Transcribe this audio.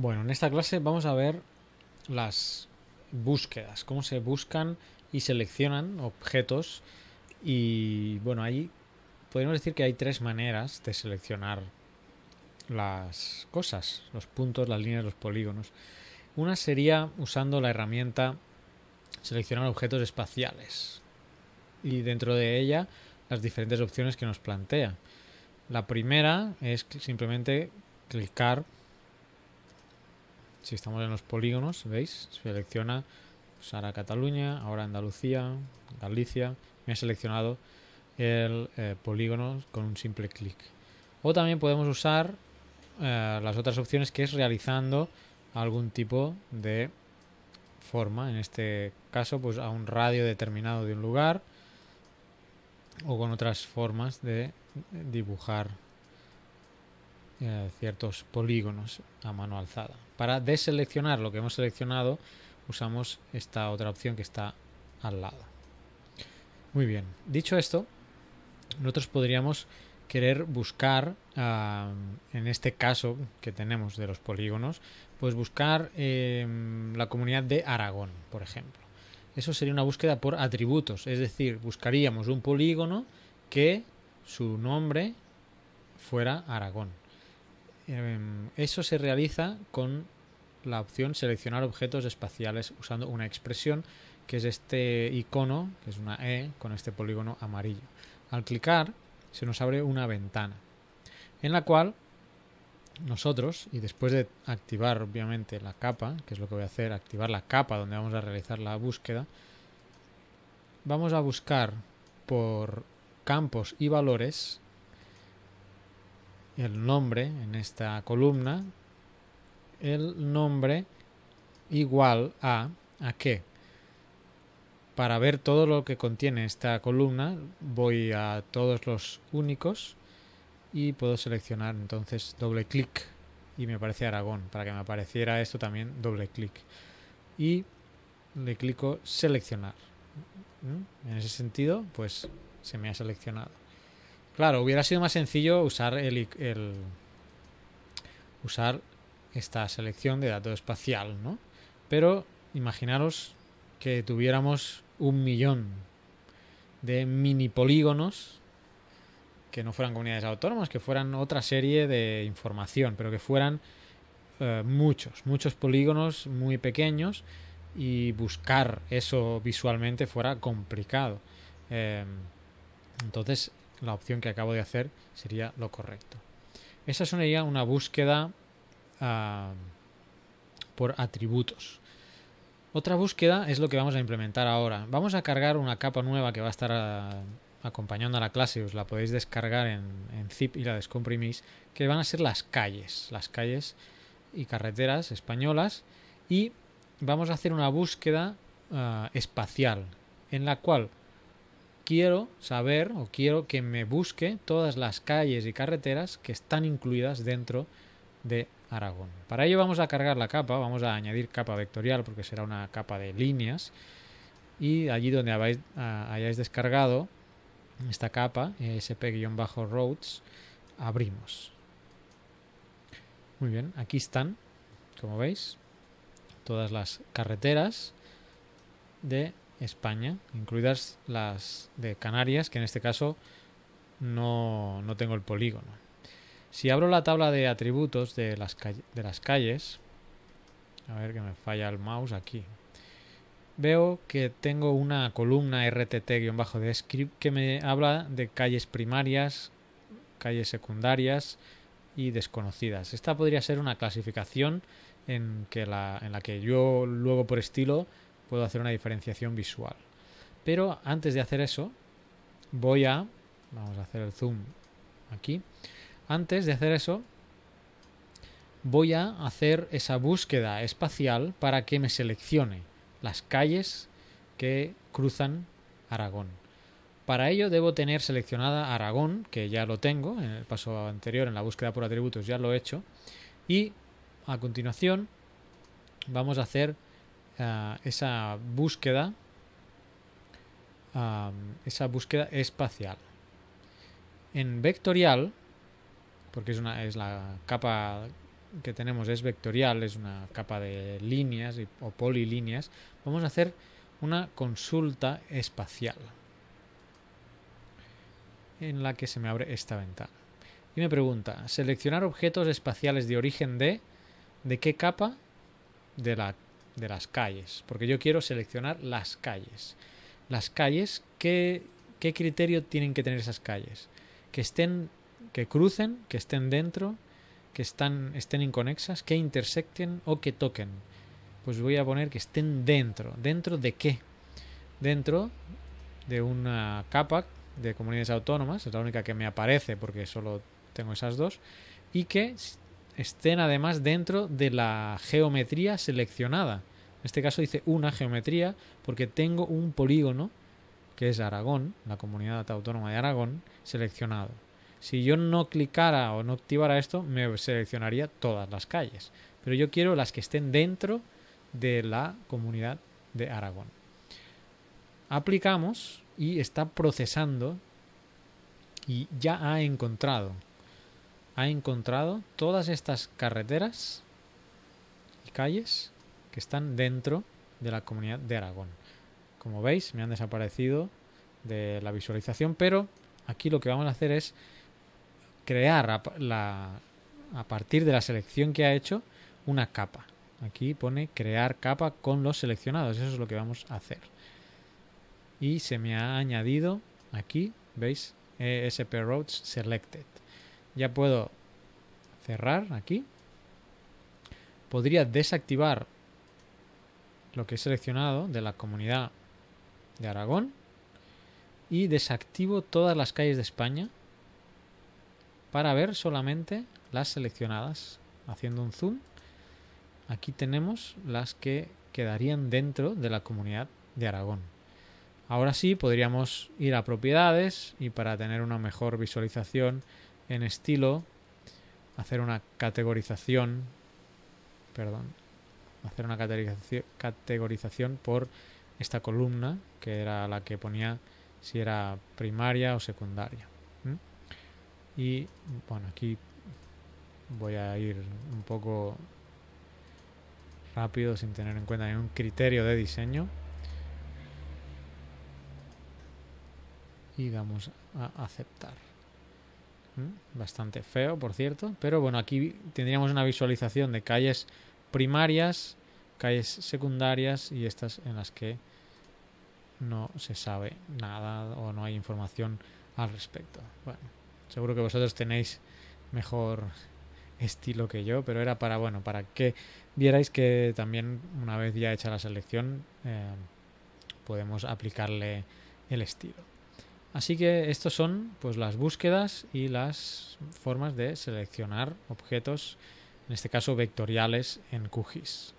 Bueno, en esta clase vamos a ver las búsquedas, cómo se buscan y seleccionan objetos y bueno, ahí podemos decir que hay tres maneras de seleccionar las cosas, los puntos, las líneas, los polígonos. Una sería usando la herramienta seleccionar objetos espaciales y dentro de ella las diferentes opciones que nos plantea. La primera es simplemente clicar si estamos en los polígonos, ¿veis? Selecciona usar ahora Cataluña, ahora Andalucía, Galicia. Me ha seleccionado el eh, polígono con un simple clic. O también podemos usar eh, las otras opciones que es realizando algún tipo de forma. En este caso, pues a un radio determinado de un lugar o con otras formas de dibujar eh, ciertos polígonos a mano alzada. Para deseleccionar lo que hemos seleccionado usamos esta otra opción que está al lado. Muy bien, dicho esto, nosotros podríamos querer buscar, ah, en este caso que tenemos de los polígonos, pues buscar em, la comunidad de Aragón, por ejemplo. Eso sería una búsqueda por atributos, es decir, buscaríamos un polígono que su nombre fuera Aragón. Em, eso se realiza con la opción seleccionar objetos espaciales usando una expresión que es este icono, que es una E con este polígono amarillo. Al clicar se nos abre una ventana en la cual nosotros, y después de activar obviamente la capa, que es lo que voy a hacer, activar la capa donde vamos a realizar la búsqueda, vamos a buscar por campos y valores el nombre en esta columna, el nombre igual a a qué. Para ver todo lo que contiene esta columna voy a todos los únicos y puedo seleccionar entonces doble clic y me aparece Aragón. Para que me apareciera esto también doble clic. Y le clico seleccionar. ¿Mm? En ese sentido pues se me ha seleccionado. Claro, hubiera sido más sencillo usar el, usar esta selección de datos espacial, ¿no? Pero imaginaros que tuviéramos un millón de mini polígonos que no fueran comunidades autónomas, que fueran otra serie de información, pero que fueran eh, muchos, muchos polígonos muy pequeños y buscar eso visualmente fuera complicado. Em, entonces, la opción que acabo de hacer sería lo correcto. Esa sería una búsqueda ah, por atributos. Otra búsqueda es lo que vamos a implementar ahora. Vamos a cargar una capa nueva que va a estar ah, acompañando a la clase, os la podéis descargar en, zip y la descomprimís, que van a ser las calles, las calles y carreteras españolas. Y vamos a hacer una búsqueda ah, espacial, en la cual quiero saber o quiero que me busque todas las calles y carreteras que están incluidas dentro de Aragón. Para ello vamos a cargar la capa, vamos a añadir capa vectorial porque será una capa de líneas y allí donde ah, hayáis descargado esta capa, sp-roads, abrimos. Muy bien, aquí están, como veis, todas las carreteras de España, incluidas las de Canarias, que en este caso no, no tengo el polígono. Si abro la tabla de atributos de las, de las calles, a ver que me falla el mouse aquí, veo que tengo una columna RTT-de script que me habla de calles primarias, calles secundarias y desconocidas. Esta podría ser una clasificación en, que en la que yo luego por estilo puedo hacer una diferenciación visual. Pero antes de hacer eso, voy a... Vamos a hacer el zoom aquí. Antes de hacer eso, voy a hacer esa búsqueda espacial para que me seleccione las calles que cruzan Aragón. Para ello debo tener seleccionada Aragón, que ya lo tengo, en el paso anterior en la búsqueda por atributos ya lo he hecho. Y a continuación vamos a hacer eh, esa búsqueda, esa búsqueda espacial. En vectorial, porque es, una, es la capa que tenemos es vectorial, es una capa de líneas o polilíneas, vamos a hacer una consulta espacial en la que se me abre esta ventana. Y me pregunta, seleccionar objetos espaciales de origen de, ¿de qué capa? De la de las calles, porque yo quiero seleccionar las calles. Las calles, ¿qué, qué criterio tienen que tener esas calles? Que estén, que crucen, que estén dentro, que están, estén inconexas, que intersecten o que toquen. Pues voy a poner que estén dentro. ¿Dentro de qué? Dentro de una capa de comunidades autónomas, es la única que me aparece porque solo tengo esas dos, y que estén además dentro de la geometría seleccionada. En este caso dice una geometría porque tengo un polígono que es Aragón, la comunidad autónoma de Aragón, seleccionado. Si yo no clicara o no activara esto, me seleccionaría todas las calles. Pero yo quiero las que estén dentro de la comunidad de Aragón. Aplicamos y está procesando y ya ha encontrado ha encontrado todas estas carreteras y calles que están dentro de la comunidad de Aragón. Como veis, me han desaparecido de la visualización, pero aquí lo que vamos a hacer es crear a, la, a partir de la selección que ha hecho una capa. Aquí pone crear capa con los seleccionados, eso es lo que vamos a hacer. Y se me ha añadido aquí, veis, ESP Roads Selected ya puedo cerrar aquí. Podría desactivar lo que he seleccionado de la comunidad de Aragón y desactivo todas las calles de España para ver solamente las seleccionadas. Haciendo un zoom, aquí tenemos las que quedarían dentro de la comunidad de Aragón. Ahora sí, podríamos ir a propiedades y para tener una mejor visualización en estilo, hacer una categorización, perdón, hacer una categorización, categorización por esta columna, que era la que ponía si era primaria o secundaria. Y bueno, aquí voy a ir un poco rápido sin tener en cuenta ningún criterio de diseño. Y vamos a aceptar. Mm, bastante feo, por cierto. Pero bueno, aquí tendríamos una visualización de calles primarias, calles secundarias y estas en las que no se sabe nada o no hay información al respecto. Bueno, seguro que vosotros tenéis mejor estilo que yo, pero era para, bueno, para que vierais que también una vez ya hecha la selección eh, podemos aplicarle el estilo. Así que estas son pues las búsquedas y las formas de seleccionar objetos, en este caso vectoriales en QGIS.